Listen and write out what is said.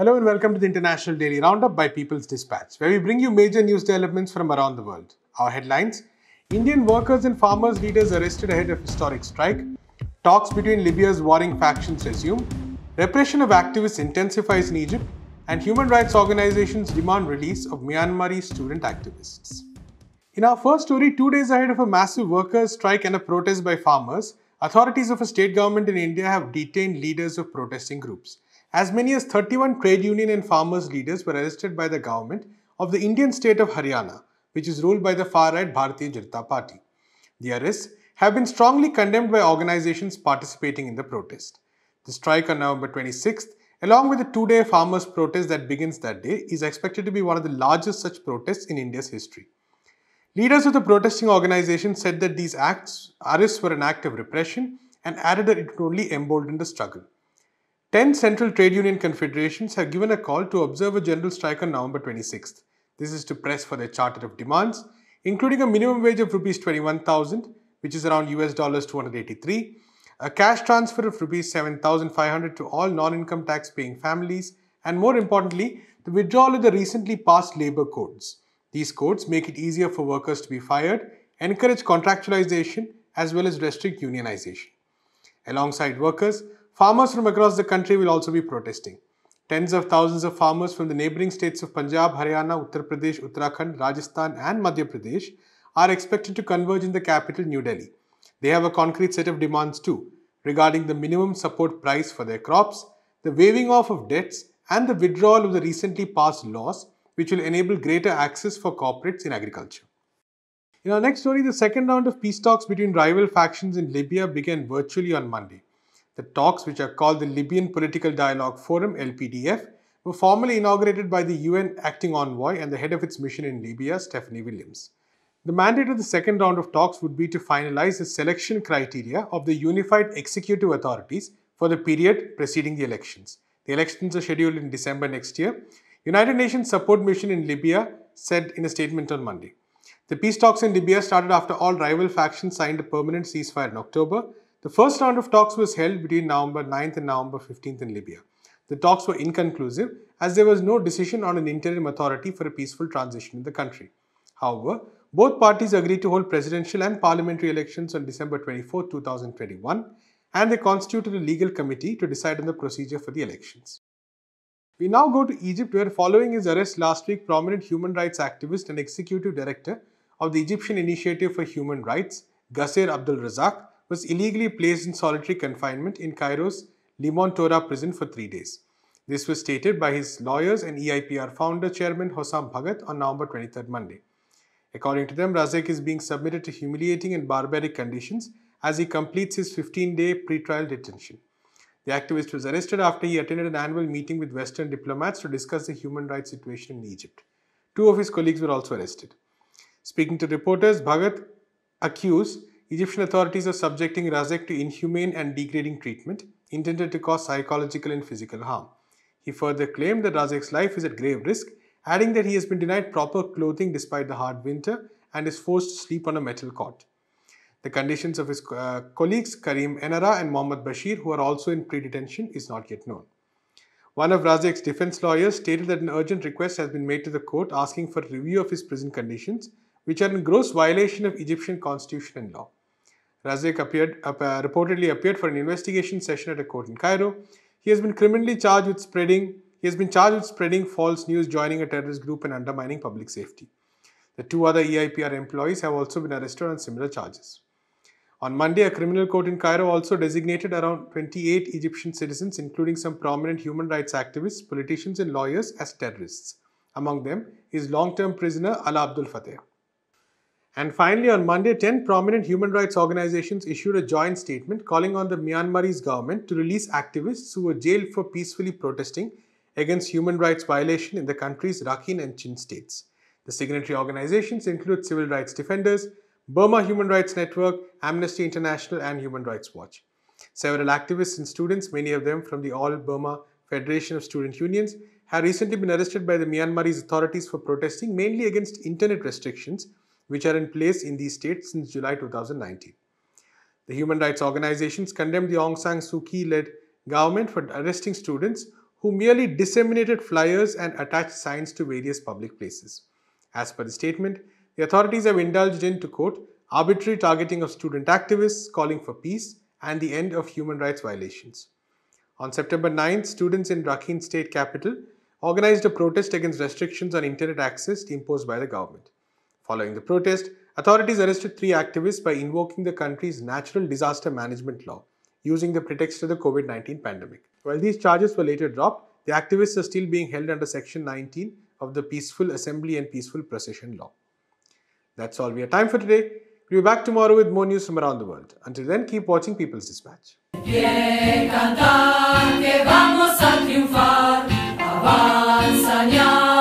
Hello and welcome to the International Daily Roundup by People's Dispatch, where we bring you major news developments from around the world. Our headlines Indian workers and farmers' leaders arrested ahead of historic strike, talks between Libya's warring factions resume, repression of activists intensifies in Egypt, and human rights organizations demand release of Myanmar's student activists. In our first story, two days ahead of a massive workers' strike and a protest by farmers, authorities of a state government in India have detained leaders of protesting groups. As many as 31 trade union and farmers leaders were arrested by the government of the Indian state of Haryana, which is ruled by the far-right Bharatiya Janata Party. The arrests have been strongly condemned by organizations participating in the protest. The strike on November 26th, along with the two-day farmers' protest that begins that day, is expected to be one of the largest such protests in India's history. Leaders of the protesting organization said that these acts, arrests were an act of repression and added that it only emboldened the struggle. 10 central trade union confederations have given a call to observe a general strike on November 26th. This is to press for their charter of demands, including a minimum wage of rupees 21,000, which is around US dollars 283, a cash transfer of rupees 7,500 to all non-income tax paying families, and more importantly, the withdrawal of the recently passed labor codes. These codes make it easier for workers to be fired, encourage contractualization, as well as restrict unionization. Alongside workers, Farmers from across the country will also be protesting. Tens of thousands of farmers from the neighboring states of Punjab, Haryana, Uttar Pradesh, Uttarakhand, Rajasthan and Madhya Pradesh are expected to converge in the capital New Delhi. They have a concrete set of demands too, regarding the minimum support price for their crops, the waiving off of debts and the withdrawal of the recently passed laws which will enable greater access for corporates in agriculture. In our next story, the second round of peace talks between rival factions in Libya began virtually on Monday. The talks, which are called the Libyan Political Dialogue Forum, LPDF, were formally inaugurated by the UN acting envoy and the head of its mission in Libya, Stephanie Williams. The mandate of the second round of talks would be to finalize the selection criteria of the unified executive authorities for the period preceding the elections. The elections are scheduled in December next year. United Nations support mission in Libya said in a statement on Monday. The peace talks in Libya started after all rival factions signed a permanent ceasefire in October. The first round of talks was held between November 9th and November 15th in Libya. The talks were inconclusive as there was no decision on an interim authority for a peaceful transition in the country. However, both parties agreed to hold presidential and parliamentary elections on December 24, 2021, and they constituted a legal committee to decide on the procedure for the elections. We now go to Egypt, where following his arrest last week, prominent human rights activist and executive director of the Egyptian Initiative for Human Rights, Gasser Abdel Razak, was illegally placed in solitary confinement in Cairo's Limon Torah prison for three days. This was stated by his lawyers and EIPR founder chairman Hosam Bhagat on November 23rd, Monday. According to them, Razek is being submitted to humiliating and barbaric conditions as he completes his 15-day pretrial detention. The activist was arrested after he attended an annual meeting with Western diplomats to discuss the human rights situation in Egypt. Two of his colleagues were also arrested. Speaking to reporters, Bhagat accused Egyptian authorities are subjecting Razek to inhumane and degrading treatment intended to cause psychological and physical harm. He further claimed that Razek's life is at grave risk, adding that he has been denied proper clothing despite the hard winter and is forced to sleep on a metal cot. The conditions of his uh, colleagues Karim Enara and Mohammed Bashir, who are also in pre-detention, is not yet known. One of Razek's defense lawyers stated that an urgent request has been made to the court asking for review of his prison conditions, which are in gross violation of Egyptian constitution and law. Razek appeared, uh, reportedly appeared for an investigation session at a court in Cairo. He has been criminally charged with spreading he has been charged with spreading false news, joining a terrorist group and undermining public safety. The two other EIPR employees have also been arrested on similar charges. On Monday, a criminal court in Cairo also designated around 28 Egyptian citizens, including some prominent human rights activists, politicians and lawyers as terrorists. Among them is long-term prisoner Ala Abdul Fateh. And finally, on Monday, 10 prominent human rights organizations issued a joint statement calling on the Myanmarese government to release activists who were jailed for peacefully protesting against human rights violation in the country's Rakhine and Chin states. The signatory organizations include Civil Rights Defenders, Burma Human Rights Network, Amnesty International and Human Rights Watch. Several activists and students, many of them from the All Burma Federation of Student Unions, have recently been arrested by the Myanmarese authorities for protesting mainly against internet restrictions which are in place in these states since July 2019. The human rights organizations condemned the Aung San Suu Kyi-led government for arresting students who merely disseminated flyers and attached signs to various public places. As per the statement, the authorities have indulged in, to quote, arbitrary targeting of student activists calling for peace and the end of human rights violations. On September 9, students in Rakhine state capital organized a protest against restrictions on internet access imposed by the government. Following the protest, authorities arrested three activists by invoking the country's natural disaster management law using the pretext of the COVID-19 pandemic. While these charges were later dropped, the activists are still being held under Section 19 of the Peaceful Assembly and Peaceful Procession Law. That's all we have time for today. We'll be back tomorrow with more news from around the world. Until then, keep watching People's Dispatch. cantar que vamos a triunfar,